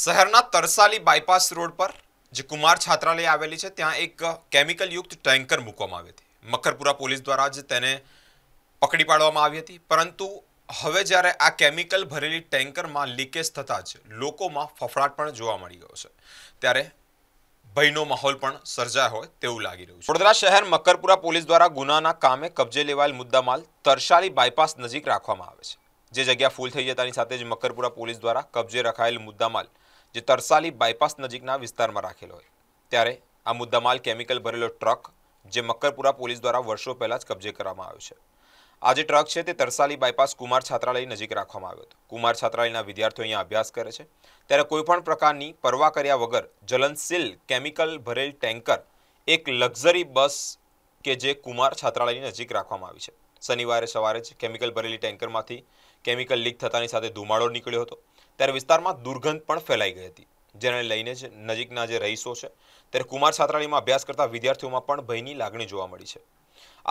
શહેરના Tarsali bypass road પર જે કુમાર છાત્રાલય આવેલી છે ત્યાં એક કેમિકલયુક્ત ટેન્કર મૂકવામાં આવી હતી મકરપુરા પોલીસ દ્વારા જ તેને પકડી પાડવામાં આવી હતી પરંતુ હવે જ્યારે આ કેમિકલ ભરેલી ટેન્કરમાં લીકેજ થતાં જ લોકોમાં ફફડાટ પણ જોવા મળી ગયો છે ત્યારે ભયનો માહોલ પણ સર્જાયો હોય તેવું લાગી રહ્યું છે વડોદરા શહેર મકરપુરા પોલીસ દ્વારા ગુનાના કામે કબજે લેવાયેલ મુદ્દામાલ તરસાલી બાયપાસ નજીક રાખવામાં આવે છે જે જગ્યા ફૂલ થઈ જતાની સાથે જ મકરપુરા પોલીસ દ્વારા કબજે રખાયેલ મુદ્દામાલ જે તરસાલી બાયપાસ નજીકના વિસ્તારમાં રાખેલો હોય ત્યારે આ મુદ્દામાલ કેમિકલ ભરેલો ટ્રક જે મક્કરપુરા પોલીસ દ્વારા વર્ષો પહેલાં જ કબજે કરવામાં આવ્યો છે આ જે ટ્રક છે તે તરસાલી બાયપાસ કુમાર છાત્રાલય નજીક રાખવામાં આવ્યો હતો કુમાર છાત્રાલયના વિદ્યાર્થીઓ અહીંયા અભ્યાસ કરે છે ત્યારે કોઈપણ પ્રકારની પરવા કર્યા વગર જલનશીલ કેમિકલ ભરેલ ટેન્કર એક લક્ઝરી બસ કે જે કુમાર છાત્રાલયની નજીક રાખવામાં આવી છે શનિવારે સવારે જ કેમિકલ ભરેલી ટેન્કરમાંથી કેમિકલ લીક થતાની સાથે ધુમાડો નીકળ્યો હતો ત્યારે વિસ્તારમાં દુર્ગંધ પણ ફેલાઈ ગઈ હતી જેને લઈને જ નજીકના જે રહીશો છે ત્યારે કુમાર છાત્રાળીમાં અભ્યાસ કરતા વિદ્યાર્થીઓમાં પણ ભયની લાગણી જોવા મળી છે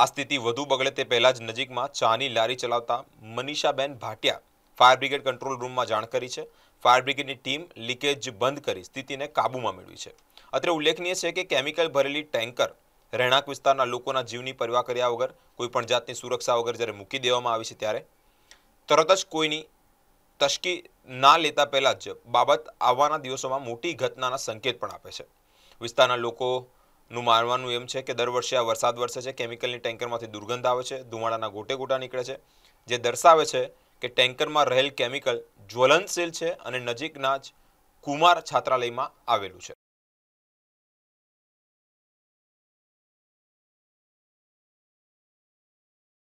આ સ્થિતિ વધુ બગડે તે પહેલાં જ નજીકમાં ચાની લારી ચલાવતા મનીષાબેન ભાટિયા ફાયર બ્રિગેડ કંટ્રોલ રૂમમાં જાણ કરી છે ફાયર બ્રિગેડની ટીમ લીકેજ બંધ કરી સ્થિતિને કાબૂમાં મેળવી છે અત્રે ઉલ્લેખનીય છે કે કેમિકલ ભરેલી ટેન્કર રહેણાંક વિસ્તારના લોકોના જીવની પરવા કર્યા વગર કોઈપણ જાતની સુરક્ષા વગર જ્યારે મૂકી દેવામાં આવી છે ત્યારે તરત જ કોઈની તશ્કી ના લેતા પહેલાં જ બાબત આવવાના દિવસોમાં મોટી ઘટનાના સંકેત પણ આપે છે વિસ્તારના લોકોનું માનવાનું એમ છે કે દર વર્ષે આ વરસાદ વરસે છે કેમિકલની ટેન્કરમાંથી દુર્ગંધ આવે છે ધુમાડાના ગોટે ગોટા નીકળે છે જે દર્શાવે છે કે ટેન્કરમાં રહેલ કેમિકલ જ્વલનશીલ છે અને નજીકના જ કુમાર છાત્રાલયમાં આવેલું છે